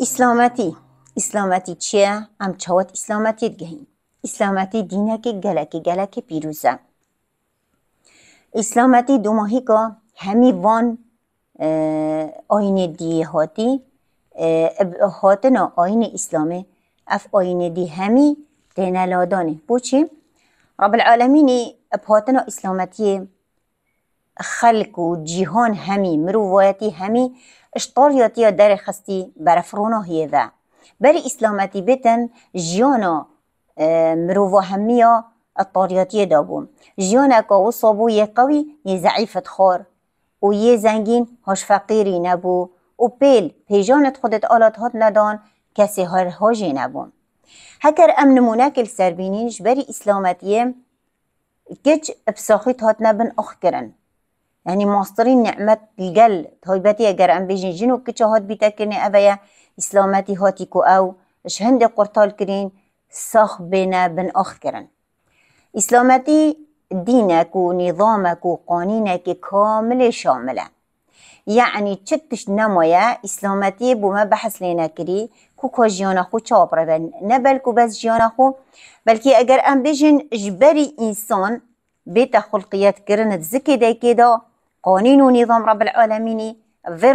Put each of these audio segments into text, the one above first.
اسلامتی اسلامتی چیه؟ ام چوات اسلامتی گهیم اسلامتی دینه که گلکی گلکی پیروزه اسلامتی دو ماهی که همی وان آین دیه هاتی هاتنا آین اسلامه اف آین دی همی دینه لادانه بوچی رب العالمینی پاتنا اسلامتی خلق و جیهان همی مروایتی همی اشتال یاتی در خستی بر فرونا هیده بر اسلامتی بتن جیانا اه، مروو همیا الطارياتية دابون جيونك وصابو يقوي يزعيفة خار ويزنجين هاش فقيري نبو و وبيل بيجانت خودت آلات هات ندان کسی هر هاجی نبون هکر امن نمونه کل سربینیش بری اسلامتیه گج ابساخیت هات نبن اخ کرن يعني ماسترین نعمة الجل تایبتی اگر ام بيجين جنو کچه هات بیتا کرنه اویا اسلامتی هاتی کو او اش هندي قرطال كرين صخ بنا بن آخ كرن إسلاماتي دينك ونظامك وقانينك كامل شاملة يعني تشتش نمويا إسلاماتي بما بحث لنا كري كو كو جيانا خو چابرا نبل كو بس جيانا خو بلكي اگر ام بجن جبري إنسان بيتا خلقيات كرن تزكي دايكي دا قانون و نظام رب العالمینی و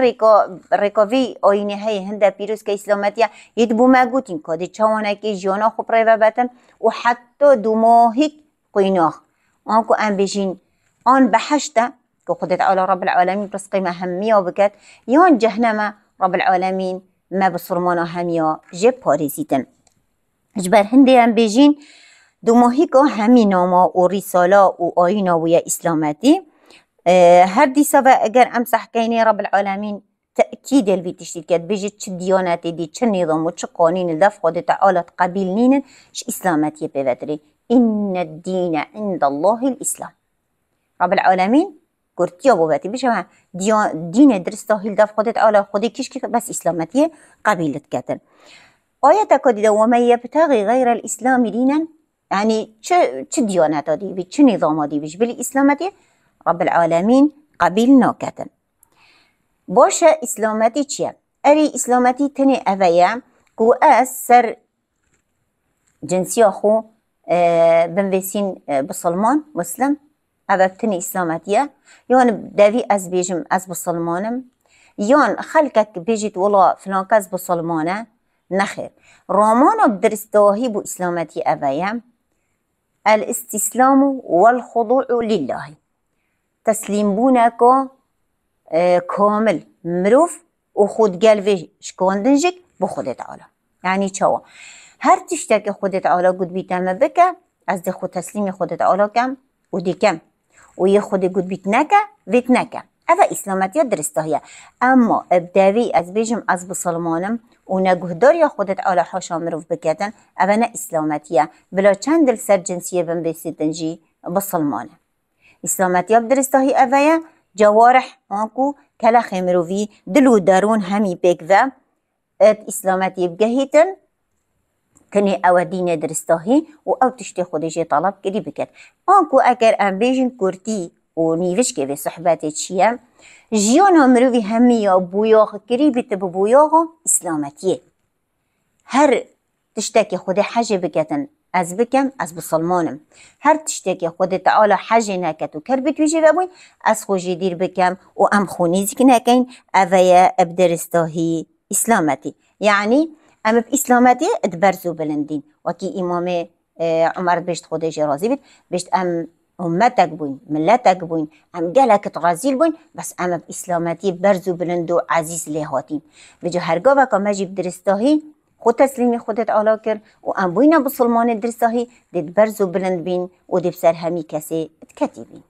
رکاوی آینه های هنده پیروز که اسلامتی یه بو ما گوتین کادی چوانه که جانا خوب رای بابتن و حتی دو ماهی قیناخ آن که بجین آن بحشته که خودت رب العالمین پس قیمه همیه بکت یان جهنم رب العالمین ما بسرمانا همیا جب پارزیتن جبر هنده ام بجین دو ماهی که همی ناما و رساله و آینه و اسلامتی آه، هردي سبا اگر امسح كيني رب العالمين تأكيد اللي تشتكت بيجي تش ديانات دي تش نظام وتش قانون الدف خد تعالى قبيل نينن ش إسلامتي بفتري إن الدين عند الله الإسلام رب العالمين قلت يا باتي بيش دين درسته الدف خد تعالى خودي كيش بس إسلامتي قبيل تكتر آية كده وما يبتغي غير الإسلام دينا يعني تش ديانات دي بتش نظام دي بيش بالإسلامتي رب العالمين قبيل ناکتن بوشا اسلاماتي چیه؟ اري اسلاماتي تني اویه کو اس سر جنسیا خو آه، بنویسین آه، بسلمان مسلم او تني اسلاماتي يون دافي از بيجم از بسلمانم يون خلقك بیجید ولا فلانك از بسلمانه نخير رومانا بدرس دواهيب اسلاماتي أبايا الاستسلام والخضوع لله تسلیم بوناکو که کامل مروف و خود گلوی به خودت تعالی یعنی چوا هر تشتی که خودت تعالی گود بیت نمه از ده خود تسلیم خود عالا کم و دی کم و یه خود گود بیت نکه ویت نکه اوه اسلامتی درسته اما ابداوی از بیجم از بسلمانم و نگهداری خود تعالی حاشا مروف بکتن اوه نه بلا چند دل سر جنسیه بن جی بسلمانه استامات يبدر استهي أفايا جوارح أنكو كلا خمرو دلو دارون همي بيكذا ات اسلامات يبقى هيتن كني او درسته درستاهي و او تشتي خودجي طلب كري بكت انكو اكر ام بيجن كورتي و نيفش كيفي صحباتي تشيا جيون امرو في همي يا بويوغ كري بيت ببويوغو اسلامات هر تشتاكي خودي حاجة بكتن از بکم از بسلمانم هر تشتی که خود تعالی حج نکت و کرد بتویجه ببوین از خوشی دیر بکم و ام خونی زیک نکین اویه ابدرستاهی اسلامتی یعنی ام اب اسلامتی ادبرزو بلندین و کی امام عمر بشت خودش راضی بید بشت ام امتک بوین ملتک بوین ام گلکت غازیل بوین بس ام اب اسلامتی برزو بلندو عزیز لیهاتین و جو هرگاه وکا مجیب درستاهی خود تسلیم خودت آلا کر و ام بوینا بسلمان درساهی دید برز و بلند بین و دید سر همی کسی اتکتی بین